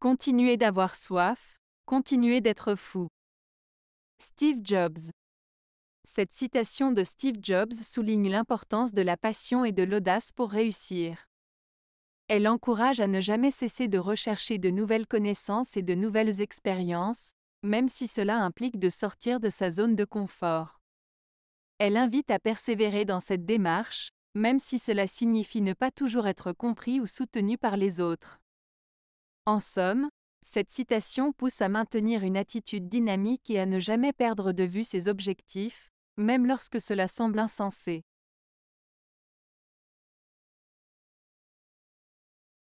Continuez d'avoir soif, continuez d'être fou. Steve Jobs. Cette citation de Steve Jobs souligne l'importance de la passion et de l'audace pour réussir. Elle encourage à ne jamais cesser de rechercher de nouvelles connaissances et de nouvelles expériences, même si cela implique de sortir de sa zone de confort. Elle invite à persévérer dans cette démarche, même si cela signifie ne pas toujours être compris ou soutenu par les autres. En somme, cette citation pousse à maintenir une attitude dynamique et à ne jamais perdre de vue ses objectifs, même lorsque cela semble insensé.